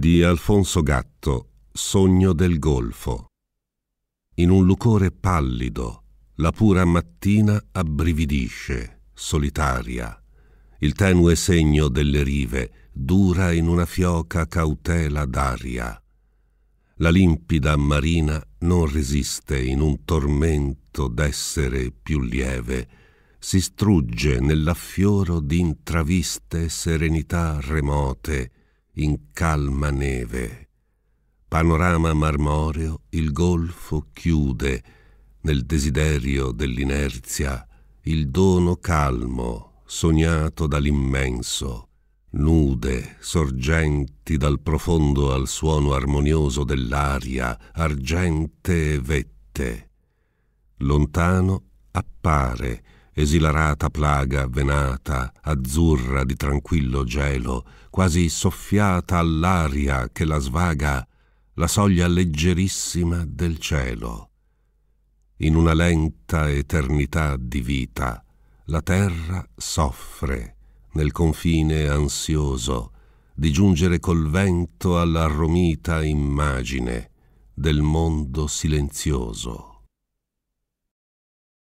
di Alfonso Gatto, Sogno del Golfo. In un lucore pallido, la pura mattina abbrividisce, solitaria. Il tenue segno delle rive dura in una fioca cautela d'aria. La limpida marina non resiste in un tormento d'essere più lieve, si strugge nell'affioro di intraviste serenità remote, in calma neve. Panorama marmoreo il golfo chiude nel desiderio dell'inerzia il dono calmo sognato dall'immenso. Nude, sorgenti dal profondo al suono armonioso dell'aria, argente vette. Lontano appare esilarata plaga venata, azzurra di tranquillo gelo, quasi soffiata all'aria che la svaga, la soglia leggerissima del cielo. In una lenta eternità di vita, la terra soffre nel confine ansioso di giungere col vento alla romita immagine del mondo silenzioso.